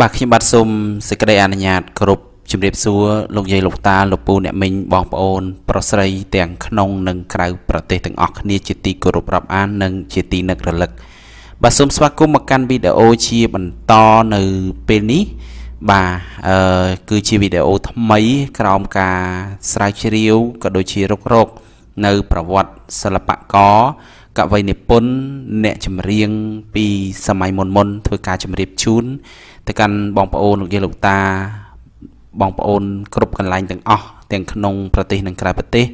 បាទខ្ញុំបាទសូមសេចក្តីអនុញ្ញាតគ្រប់ជំរាបសួរលោកយាយលោកតាលោកពូអ្នកមីងបងប្អូនប្រុសស្រីទាំងក្នុង និងក្រៅ ប្រទេសទាំងអស់គ្នាជាទីគោរពរាប់អាន និង ជាទីនឹករលឹក បាទសូមស្វាគមន៍មកកាន់វីដេអូជាបន្តនៅពេលនេះបាទអឺគឺជាវីដេអូថ្មី ក្រោមការស្រាវជ្រាវក៏ដូចជារុករក នៅ ប្រវត្តិសិល្បករកវីនិពន្ធអ្នកចម្រៀង ពីសម័យមុនមុនធ្វើការចម្រៀបជូនទៅកាន់បងប្អូនលោកយាយលោកតាបងប្អូនគ្រប់កន្លែងទាំងអស់ ទាំងក្នុងប្រទេសនិងក្រៅប្រទេស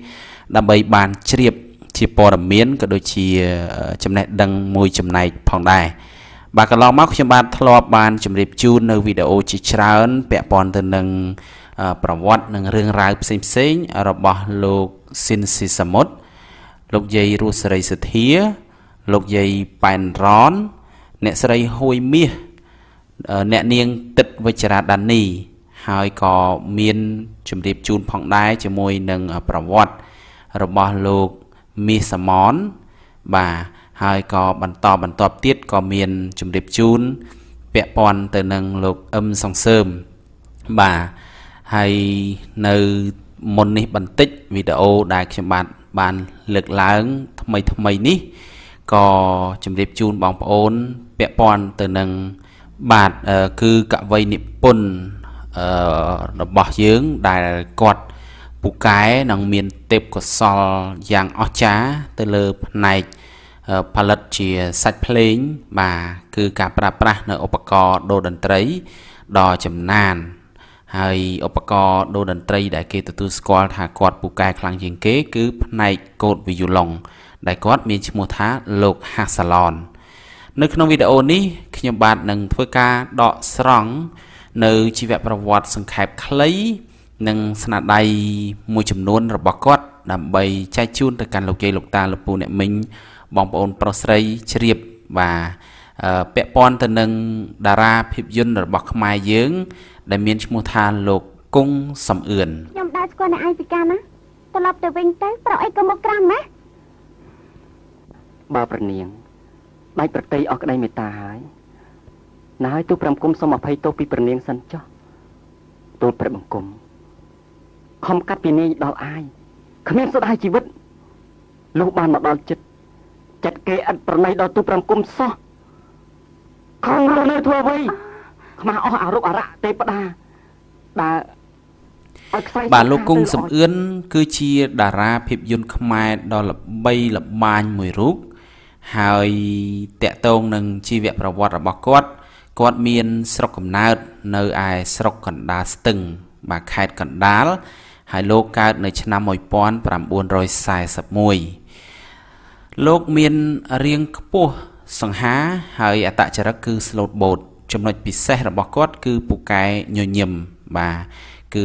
ដើម្បីបានជ្រាបជាព័ត៌មានក៏ដូចជាចំណេះដឹងមួយចំណែកផងដែរបាទកន្លងមកខ្ញុំបាទធ្លាប់បានជម្រាបជូននៅវីដេអូជាច្រើនពាក់ព័ន្ធទៅនឹងប្រវត្តិនិងរឿងរ៉ាវផ្សេងផ្សេងរបស់លោកស៊ីនស៊ីសាមុតលោកយាយរស់សេរីសធា លោកយាយប៉ែនរ៉នអ្នកស្រីហួយមាសអ្នកនាងទឹកវិជ្ជរាដានីហើយក៏មានជំរាបជូនផងដែរជាមួយនឹងប្រវត្តិរបស់លោកមាសសមនបាទហើយក៏បន្តបន្តទៀតក៏មានជំរាបជូន ពាក់ព័ន្ធទៅនឹងលោកអឹមសង្សើមបាទហើយនៅមុននេះបន្តិចវីដេអូដែលខ្ញុំបាទបានលើកឡើងថ្មីថ្មីនេះក៏ជម្រាបជូនបងប្អូន ពាក់ព័ន្ធទៅនឹងបាទគឺកវីនិពន្ធអឺរបស់យើងដែលគាត់ពូកែនឹងមានទេពកសលយ៉ាងអស្ចារ្យទៅលើផ្នែកផលិតជាសាច់ភ្លេងបាទគឺការប្រើប្រាស់នៅឧបករណ៍ដូរតន្ត្រីដ៏ចំណានហើយឧបករណ៍ដូរតន្ត្រី ដែលគេទទួលស្គាល់ថាគាត់ពូកែខ្លាំងជាងគេគឺ ផ្នែកកូដវីយូឡុងដែលគាត់មានឈ្មោះថាលោកហាសាឡននៅ ក្នុងវីដេអូនេះខ្ញុំបាទនឹងធ្វើការដកស្រង់នៅជីវប្រវត្តិសង្ខេបខ្លី និងស្នាដៃមួយចំនួនរបស់គាត់ដើម្បីចែកជូនទៅកាន់លោកយាយលោកតាលោកពូអ្នកមីងបងប្អូន ប្រុសស្រីជ្រាបបាទពាក់ព័ន្ធទៅនឹងតារាភាពយន្តរបស់ខ្មែរយើង ដែលមានឈ្មោះថាលោកគង់សំអឿនខ្ញុំដើរស្គាល់អ្នកឯងពីកាណាត្រឡប់ទៅវិញទៅប្រអីក៏មកក្រាំណាបើប្រនាងដាច់ប្រតិអស់ក្តីមេត្តាហើយណាហើយទូលប្រំគុំសូមអភ័យទោសពីប្រនាងសិនចុះទូលព្រះបង្គំខំកាត់ពីនាយដល់អាយគ្មានសុខដៅជីវិតលុះបានមកដល់ចិត្តចិត្តគេឥតប្រណីដល់ទូលប្រំគុំសោះខំរស់នៅធ្វើអ្វីខ្មាស់អស់អរុបអរៈទេពតាដែលបាទលោកគង់សំអឿនគឺជាតារាភាពយន្តខ្មែរដ៏ល្បីល្បាញមួយរូបហើយតកតងនឹងជីវប្រវត្តិរបស់គាត់គាត់មានស្រុកកំណើត នៅឯស្រុកកណ្ដាលស្ទឹងបាទខេត្តកណ្ដាលហើយលោកកើតនៅ ឆ្នាំ1941លោកមានរាងខ្ពស់សង្ហា ហើយអតចរិតគឺ slot boat ចំណុចពិសេសរបស់គាត់គឺពូកែញញឹមបាទគឺ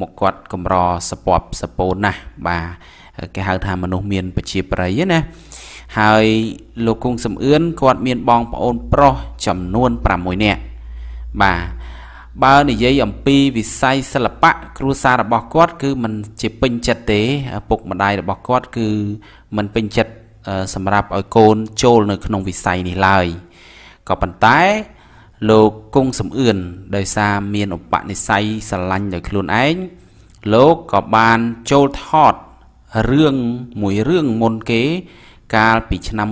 មកគាត់កម្រសពបសពោណាស់បាទគេហៅថាមនុស្សមានប្រជាប្រិយណាហើយលោកគង់សំអឿនគាត់មានបងប្អូនប្រុសចំនួន6នាក់បាទបើនិយាយអំពីវិស័យសិល្បៈគ្រួសាររបស់គាត់គឺมันជាពេញចិត្តទេឪពុកម្ដាយរបស់គាត់គឺมันពេញចិត្តសម្រាប់ឲ្យកូនចូលនៅក្នុងវិស័យនេះឡើយក៏ប៉ុន្តែ លោកគង់សំអឿនដោយសារមានឧបនិស្ស័យស្រឡាញ់ដោយខ្លួនឯងលោកក៏បានចូលថតរឿងមួយរឿងមុនគេ កាលពីឆ្នាំ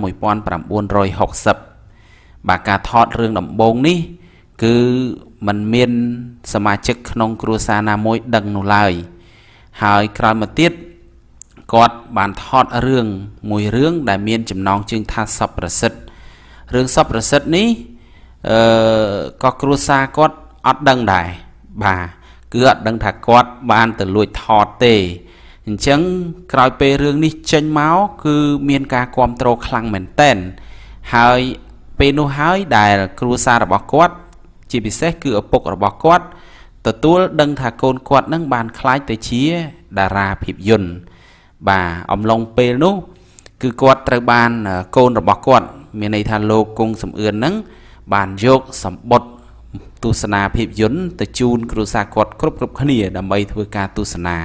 1960 បាទការថតរឿងដំបូងនេះ គឺมันមាន សមាជិកក្នុង គ្រួសារណាមួយដឹងនោះឡើយហើយក្រោយមកទៀតគាត់បានថតរឿងមួយរឿងដែលមានចំណងជើងថាសពប្រសិទ្ធរឿងសពប្រសិទ្ធនេះអឺក៏គ្រួសារគាត់អត់ដឹងដែរបាទគឺអត់ដឹងថាគាត់បានទៅលួចថតទេអញ្ចឹងក្រោយពេលរឿងនេះចេញមកគឺមានការគ្រប់គ្រងខ្លាំងមែនតែនហើយពេលនោះហើយដែលគ្រួសាររបស់គាត់ ជាពិសេសគឺឪពុករបស់គាត់ទទួលដឹងថាកូនគាត់នឹងបានខ្លាចទៅជាតារាភាពយន្តបាទអំឡុងពេលនោះគឺគាត់ត្រូវបាន កូនរបស់គាត់ មានន័យថាលោកគង់សំអឿននឹងបានយកសម្បត្តិទស្សនាភាពយន្តទៅជូនគ្រួសារគាត់គ្រប់គ្រប់គ្នាដើម្បីធ្វើការទស្សនា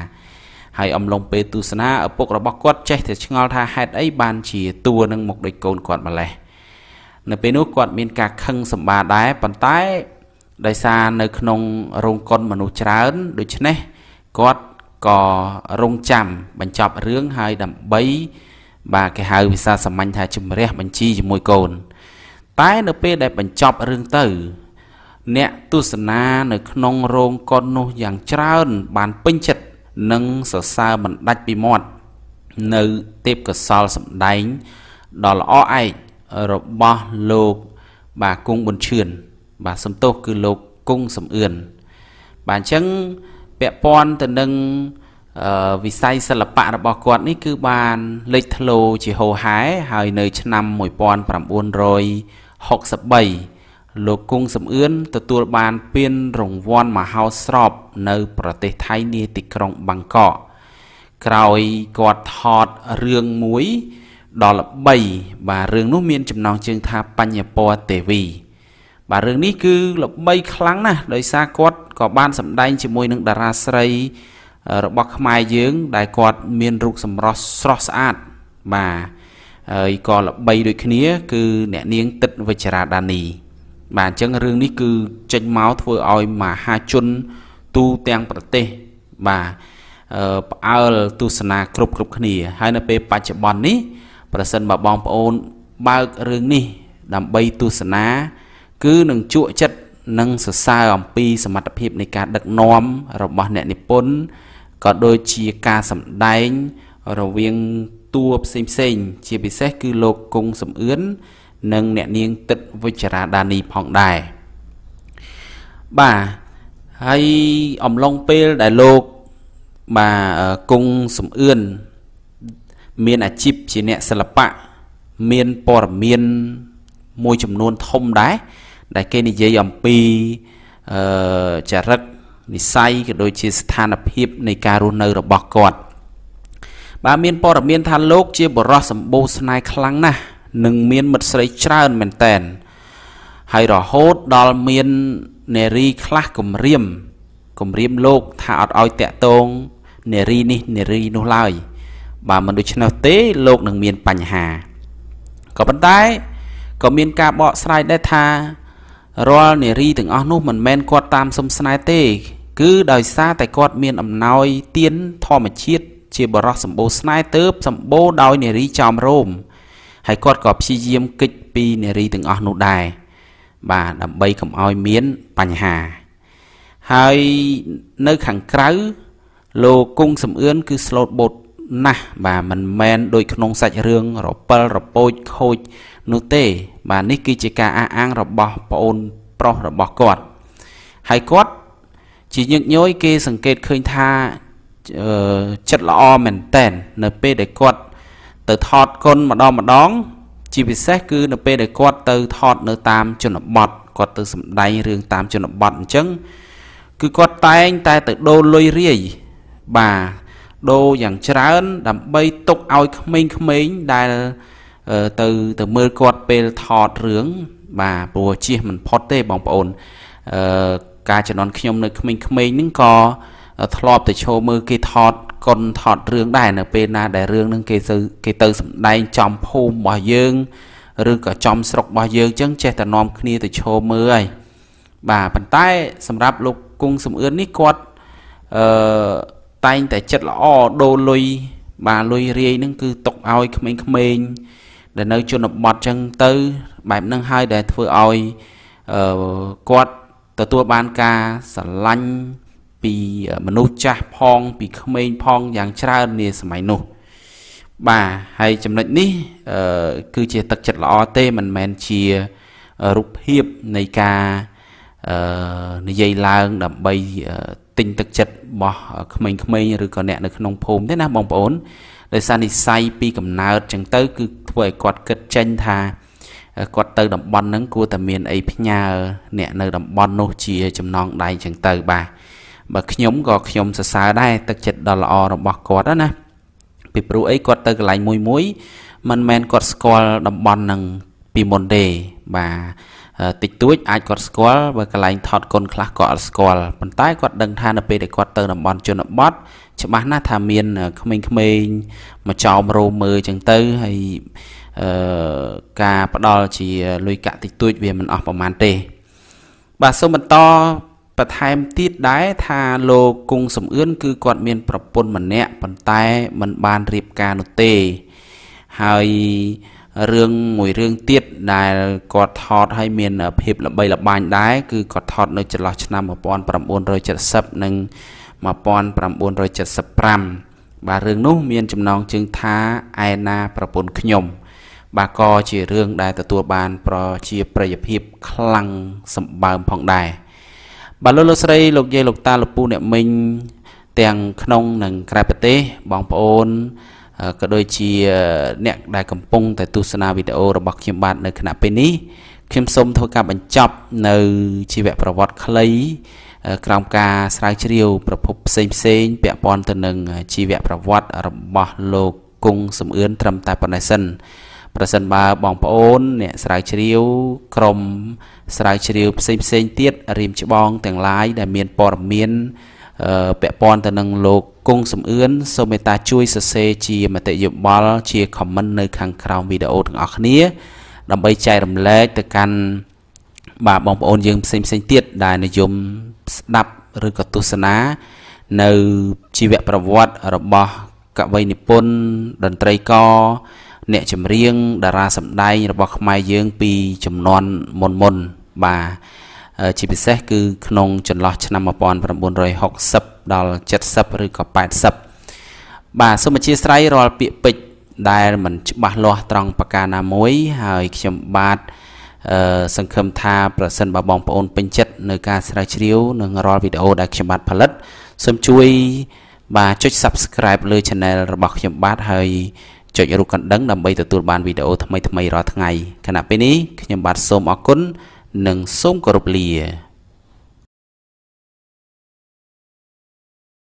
ហើយអំឡុងពេលទស្សនាឪពុករបស់គាត់ចេះតែឆ្ងល់ថាហេតុអីបានជាតួនឹងមកដូចកូនគាត់ម្លេះនៅពេលនោះគាត់មានការខឹងសម្បាដែរប៉ុន្តែដោយសារនៅ ក្នុងរោងកុនមនុស្សច្រើនដូច្នេះគាត់ក៏រងចាំបញ្ចប់រឿងហើយដើម្បី បាទគេហៅភាសាសាមញ្ញថាជំរះបញ្ជីជាមួយកូន តែនៅពេលដែលបញ្ចប់រឿងទៅ អ្នកទស្សនានៅ ក្នុងរោងកុននោះយ៉ាងច្រើនបានពេញចិត្តនិងសរសើរមិនដាច់ពីមាត់នៅទេពកសលសម្ដែងដ៏ល្អឯករបស់លោកបាទគង់ប៊ុនឈឿនបាទសំទោសគឺលោកគង់សំអឿនបាទអញ្ចឹងពាក់ព័ន្ធទៅនឹងវិស័យសិល្បៈរបស់គាត់នេះគឺបានលេចធ្លោជាហូរហែហើយនៅ ឆ្នាំ1963លោកគង់សំអឿនទទួលបានពានរង្វាន់មហោស្រពនៅ ប្រទេសថៃនាទីក្រុងបាងកកក្រោយគាត់ថតរឿងមួយ ដល់3បាទរឿងនោះមានចំណងជើងថាបញ្ញពរទេវី បាទរឿងនេះគឺល្បីខ្លាំងណាស់ដោយសារគាត់ក៏បានសម្ដែងជាមួយនឹងតារាស្រីរបស់ខ្មែរយើង ដែលគាត់ មានរូបសម្រស់ស្រស់ស្អាតបាទហើយក៏ល្បីដូចគ្នា គឺ អ្នកនាងទិតវិជ្ជរាដានីបាទអញ្ចឹងរឿងនេះគឺចេញមកធ្វើឲ្យមហាជន ទូទាំងប្រទេស បាទផ្អើលទស្សនា គ្រប់គ្រប់គ្នាហើយនៅពេលបច្ចុប្បន្ននេះប្រសិនបើបងប្អូនបើករឿងនេះ ដើម្បីទស្សនា គឺ នឹងជក់ចិត្តនិងសរសើរអំពីសមត្ថភាពនៃការដឹកនាំរបស់អ្នកនិពន្ធក៏ដូចជាការសម្ដែងរវាងតួផ្សេងផ្សេងជាពិសេស គឺលោកគង់សំអឿននិងអ្នកនាងទឹកវិជ្ជរាដានីផងដែរបាទហើយអំឡុងពេលដែលលោកបាទគង់សំអឿនមានអាជីពជាអ្នកសិល្បៈមានព័ត៌មានមួយចំនួនធំដែរដែលគេនិយាយអំពីអឺចរិតនិស័យក៏ដូចជាស្ថានភាព នៃការរស់នៅរបស់គាត់បាទមានព័ត៌មាន ថាលោក ជាបរិសសម្បូរស្នេហ៍ខ្លាំងណាស់និងមានមិត្តស្រីច្រើនមែនតែនហើយរហូតដល់មាននារីខ្លះគំរាមគំរាមលោកថាអត់ឲ្យតាក់តងនារីនេះនារីនោះឡើយបើមិនដូច្នោះទេលោកនឹងមានបញ្ហាក៏ប៉ុន្តែក៏មានការបកស្រាយដែរថារាល់នារីទាំងអស់នោះមិនមែនគាត់តាមសំស្នេហ៍ទេគឺដោយសារតែគាត់មានអំណោយទានធម្មជាតិជាបរោះសម្បូរស្នេហ៍ទៅសម្បូរដោយនារីចោមរោមហើយគាត់ក៏ព្យាយាមគេចពីនារីទាំងអស់នោះដែរបាទដើម្បីកុំឲ្យមានបញ្ហា ហើយនៅខាងក្រៅលោកគង់សំអឿនគឺស្លូតបុត្រណាស់បាទមិនមែនដូចក្នុងសាច់រឿងរពិលរពោចខូចនោះទេ បាទនេះគឺជាការអះអាងរបស់ប្អូនប្រុសរបស់គាត់ហើយគាត់ជាញឹកញយគេសង្កេតឃើញថាចិត្តល្អមែនតែននៅពេលដែលគាត់ ទៅថតគុណម្ដងម្ដង ជាពិសេសគឺនៅពេលដែលគាត់ទៅថតនៅតាមជនបទគាត់ទៅសម្ដែងរឿងតាមជនបទអញ្ចឹង គឺគាត់តែងតែទៅដូរលុយរាយបាទដូរយ៉ាងច្រើនដើម្បីទុកឲ្យក្មេងៗដែលទៅទៅមើលគាត់ពេលថតរឿង បាទព្រោះជៀសមិនផុតទេបងប្អូនអឺការជំនាន់ខ្ញុំនៅក្មេងៗហ្នឹងក៏ធ្លាប់ទៅឈរមើលគេថតកុនថតរឿងដែរនៅពេលណាដែលរឿងហ្នឹងគេទៅគេទៅសម្ដែងចំភូមិរបស់យើងឬក៏ចំស្រុករបស់យើងចឹងចេះតែនាំគ្នាទៅឈរមើលហើយបាទប៉ុន្តែសម្រាប់លោកគង់សំអឿននេះគាត់អឺតែងតែចិត្តល្អដូរលុយបាទលុយរាយហ្នឹងគឺຕົកឲ្យក្មេងៗដែលនៅជនបទចឹងទៅ បែបហ្នឹងហើយដែលធ្វើឲ្យអឺគាត់ទទួលបានការស្រឡាញ់ពីមនុស្សចាស់ផង ពីក្មេងផងយ៉ាងច្រើននាសម័យនោះបាទហើយចំណុចនេះអឺគឺជាទឹកចិត្តល្អទេមិនមែនជារូបភាពនៃការអឺនិយាយឡើងដើម្បីទិញទឹកចិត្តរបស់ក្មេងៗឬក៏អ្នកនៅក្នុងភូមិទេណាបងប្អូនដោយសារនិស័យពីកំណើតចឹងទៅគឺធ្វើឲ្យគាត់គិតចេញថាគាត់ទៅតំបន់ហ្នឹងគួរតែមានអីផ្ញើអ្នក នៅតំបន់នោះជាចំណងដៃចឹងទៅបាទបើខ្ញុំក៏ខ្ញុំសរសើរដែរទឹកចិត្តដ៏ល្អរបស់គាត់ណាពីព្រោះអីគាត់ទៅកន្លែងមួយមួយមិនមែនគាត់ស្គាល់តំបន់ហ្នឹងពីមុនទេបាទតិចតួចអាចគាត់ស្គាល់បើកន្លែងថតគុណខ្លះក៏អត់ស្គាល់ប៉ុន្តែគាត់ដឹងថានៅពេលដែលគាត់ទៅតំបន់ជនបទច្បាស់ណាស់ថាមានក្មេងៗមកចោមរោមមើលចឹងទៅហើយអឺការផ្ដល់ជាលុយកាក់តិចតួចវាមិនអស់ប្រហែលទេ បាទសូមបន្តបន្ថែមទៀតដែរថាលោកគង់សំអឿនគឺគាត់មាន ប្រពន្ធម្នាក់ប៉ុន្តែមិនបានរៀបការនោះទេហើយអឺរឿងមួយរឿងទៀតដែលគាត់ថតឲ្យមានភាពល្បីល្បាញដែរគឺគាត់ថត នៅចន្លោះឆ្នាំ1970និង1975បាទរឿងនោះមានចំណងជើងថាឯណាប្រពន្ធខ្ញុំ បាទក៏ជារឿងដែលទទួលបានប្រជាប្រិយភាពខ្លាំងសម្បើមផងដែរបាទលោកលោកស្រីលោកយាយលោកតាលោកពូអ្នកមិញទាំងក្នុងនិងក្រៅប្រទេសបងប្អូនក៏ដូចជា អ្នកដែលកំពុងតែទស្សនាវីដេអូរបស់ខ្ញុំបាទនៅក្នុងពេលនេះខ្ញុំសូមធ្វើការបញ្ចប់នៅជីវប្រវត្តិខ្លី ក្រោមការស្រាវជ្រាវប្រភពផ្សេងផ្សេងពាក់ព័ន្ធទៅនឹងជីវប្រវត្តិរបស់លោកគង់សំអឿនត្រឹមតែប៉ុណ្ណេះសិន ប្រសិនបើបងប្អូនអ្នកស្រាវជ្រាវក្រមស្រាវជ្រាវផ្សេងផ្សេងទៀតរៀមច្បងទាំងឡាយ ដែលមានព័ត៌មានពាក់ព័ន្ធទៅនឹងលោកគង់សំអឿនសូមមេត្តាជួយសរសេរជាមតិយោបល់ជា comment នៅខាងក្រោមវីដេអូទាំងអស់គ្នាដើម្បីចែករំលែកទៅកាន់បាទបងប្អូនយើងផ្សេងផ្សេងទៀតដែលនិយមស្ដាប់ឬក៏ទស្សនានៅជីវប្រវត្តិរបស់កវីនិពន្ធតន្ត្រីករអ្នកចម្រៀងតារាសម្ដែងរបស់ខ្មែរយើងពីចំនួនមុនមុនបាទជាពិសេសគឺក្នុងចន្លោះឆ្នាំ1960ដល់70ឬក៏80បាទសូមអធិស្ឋានរាល់ពាក្យពេចន៍ដែលមិនច្បាស់លាស់ត្រង់ប្រការណាមួយ ហើយខ្ញុំបាទអឺសង្ឃឹមថា ប្រសិនបើបងប្អូនពេញចិត្តនៅការស្រាវជ្រាវនិងរាល់វីដេអូដែលខ្ញុំបាទផលិតសូមជួយ បាទចុច Subscribe លើ Channel របស់ខ្ញុំបាទហើយចុចរូបកណ្ដឹងដើម្បីទទួលបាន វីដេអូថ្មីៗរាល់ថ្ងៃខណៈពេលនេះខ្ញុំបាទសូមអរគុណនិងសូមគោរពលា